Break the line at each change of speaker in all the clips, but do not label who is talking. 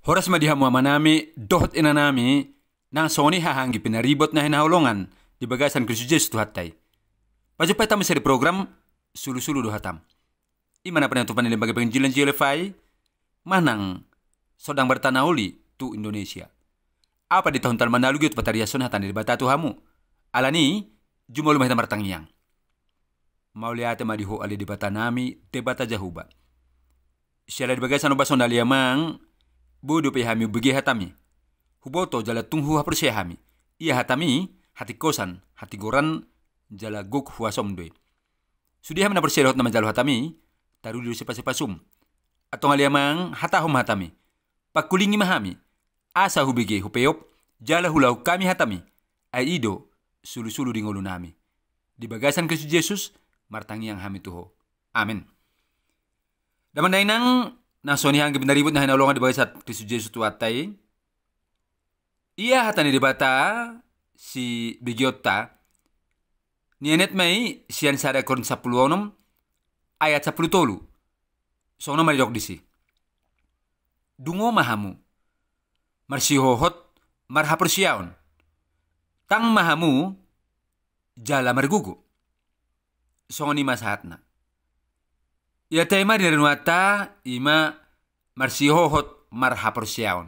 Horas madihamu manami dohot nami, nang soni hahangi pinaribot na hinaholongan di bagasan Kristu Yesus tuhatay. Pajupai tamu seri program sulu-sulu dohatam. Imana penatupan ini bagi penjilan jelefai manang sodang bertanauli tu Indonesia. Apa di tahun tal mandalu gitu patariason hatan di bata tuhamu. Alani jumalu mahita martangiang. Mauliate madiho ali di nami debata jahuba. Syala di bagasan obason daliamang Bodo pe hami begi hatami. Huboto jala tunghu haperse hami. Ia hatami hati kosan, hati goran jala gok huasom doi. Sudia hamna perserot nama jalo hatami, taru diru sepa sepa sum. Atau hata hatahum hatami. Pakulingi mahami. Asa hubigi hupeop, jala hulau kami hatami. Aido, sulu-sulu di nami. Di bagasan Kristus Yesus, martangi yang hami tuho. Amin. Damandainang Nah, Sony hangi bina ribut na hina longa di saat di suje sutu Iya, Ia hatani di bata si bigiota. Nianet mai sian sara kon sapulu onom ayat sapulu tolu. So mari disi. Dungo mahamu. Marsi hohot marhapersiaon. Tang mahamu jala margugu. Songoni masahatna. Ia di nuata ima marsihohot marhaporsiaon.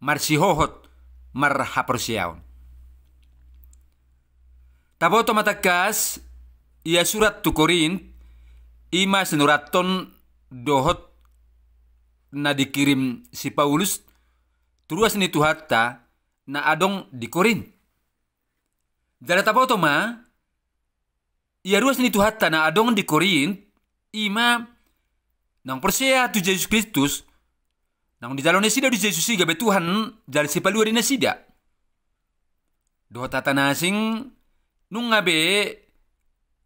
Marsihohot marhaporsiaon. Taboto matakas ia surat tu Korin ima senuraton dohot na dikirim si Paulus turuas ni Tuhata na adong di Korin. Dari taboto ma ia ruas ni Tuhata na adong di Korint ima nang persia ya, tu Yesus Kristus nang jalone sida di Yesus iga be Tuhan si sepalu dina sida doa tata nasing ngabe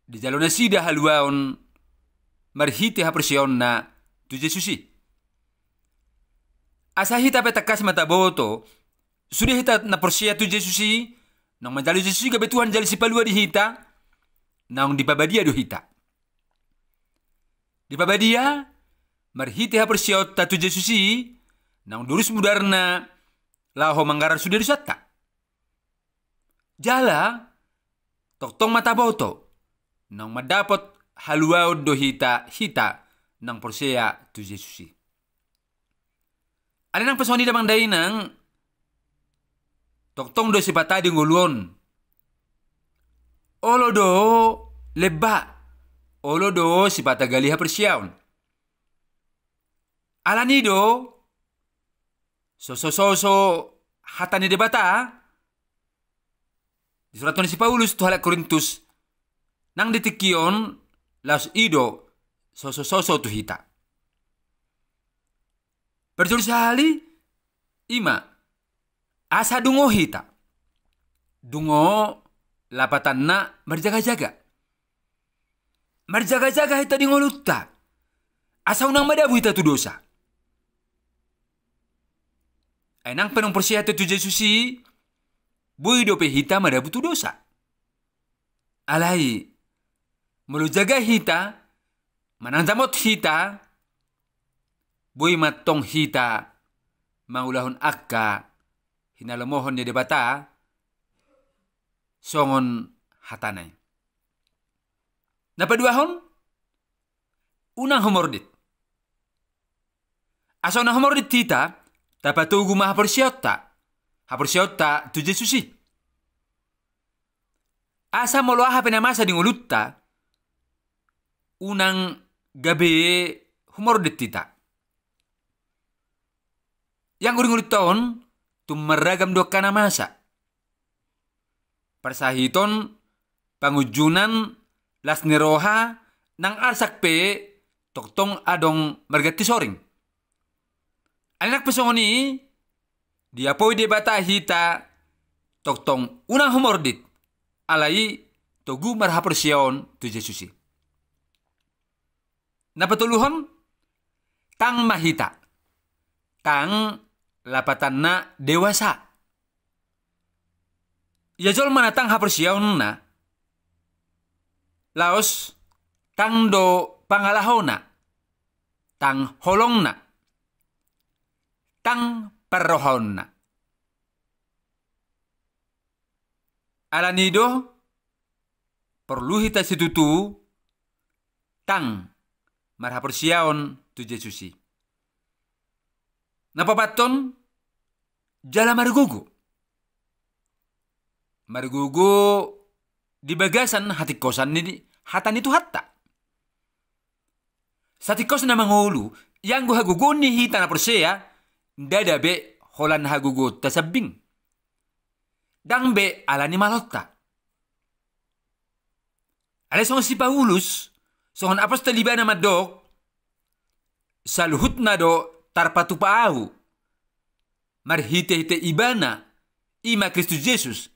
di jalone sida haluaon marhite ha na tu Yesus Yesusi asahita be takas mata boto sudah hita na persia tu Yesus si nang Yesus Yesusi gabe Tuhan jali sipalua di hita nang babadia do hita di babadia marhiti hapersiot tatu jesusi nang durus mudarna laho manggaran sudir sata jala toktong mata boto nang madapot haluau do hita hita nang porsea tu jesusi ada nang pesoni damang tok toktong do sipata di olo do lebak olo do si patagaliha persiaun. Ala so so so hatani debata, di surat si Paulus tuhalak Korintus, nang ditikion las ido so so so so tu hita. Berjul sehali, ima, asa dungo hita. Dungo nak berjaga-jaga marjaga-jaga heta di ngolutta. Asa unang madabu heta tu dosa. Enang eh, penung persia tu Yesusi, bui dope hita madabu tu dosa. Alai, melu jaga hita, Manang manantamot hita, bui matong hita, Maulahun akka, hinalemohon dia debata, songon hatanai. Dapat dua hon? Unang homordit. unang homordit tita, dapat tugu mah porsiotta. Ha tu Jesusi. Asa molo aha masa di ngulutta. Unang gabe homordit tita. Yang ngulut tahun, tu meragam dua kana masa. Persahiton, pangujunan, las neroha nang arsak pe toktong adong mergeti soring. Anak pesongoni dia poi debata hita toktong unang humordit alai togu marhapersion tu Yesusi. Napatuluhon tang mahita tang lapatanna dewasa. mana manatang hapersion na Laos tang do pangalahona, tang holongna, tang perrohonna. Alanido perlu hita situtu tang marhaporsiaon tu Napa Napapaton jala margugu. Margugu di bagasan hati kosan ini hatan itu hatta. Sati kos nama ngolu, yang gu hagugo ni hita ya? na porsea, dada be holan hagugo tasabing. Dang be alani malotta. Ale song si Paulus, songon apostol nama madok, saluhut na do paahu, Mar hite ibana, ima Kristus Yesus,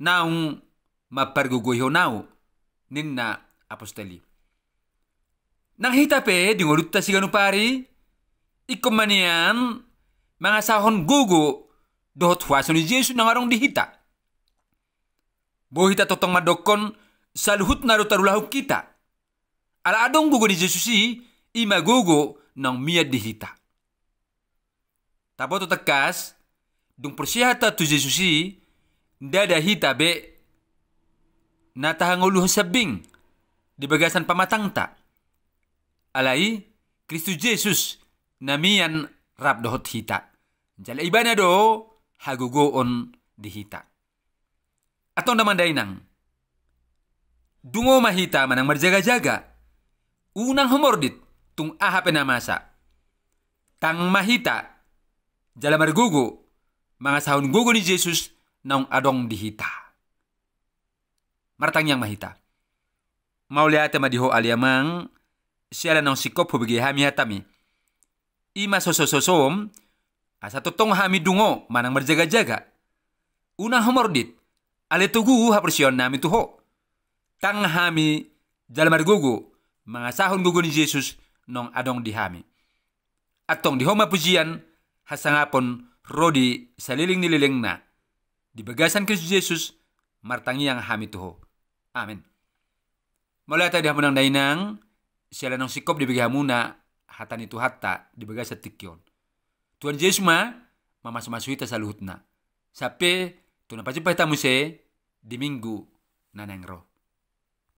naung mapargugoyho nau. Nina apostoli, Nang hitape dingurutta siganu pari ikomanian mga sahon gugu dohot huaso ni di hita. dihita. Bohita totong madokon saluhut narutarulahu kita. Ala adong gugu ni Jesus si ima gugu nang miyad dihita. hita. to tekas dung persihata tu Jesus si dada hita be sa bing di sabing, dibagasan pamatangta. Alai, Kristus Yesus, namian rap dohot hita. Jala ibana do, hagugoon dihita. Atong naman nang. Dungo mahita manang marjaga-jaga. Unang homordit, tung aha masa. Tang mahita, jala margugo, mga sahon gugo ni Jesus, naong adong dihita yang mahita. Mauliate madiho aliamang siala nang sikop hobi hami hatami. Ima sosososom asa tutong hami dungo manang berjaga-jaga. Una homordit ale tugu hapersion nami tuho. Tang hami jalmar gugu mangasahon gugu ni Yesus nong adong di hami. Atong dihoma pujian hasangapon rodi saliling nililing na. Di bagasan Kristus Yesus martangi yang hami tuho. Amin. Mulai tadi hamunang dainang, nong sikop dibagi hamuna, hatan itu hatta dibagi setikion. Tuhan Yesus ma, mama semasuita saluhutna. Sape, tuan apa tamu se? di minggu naneng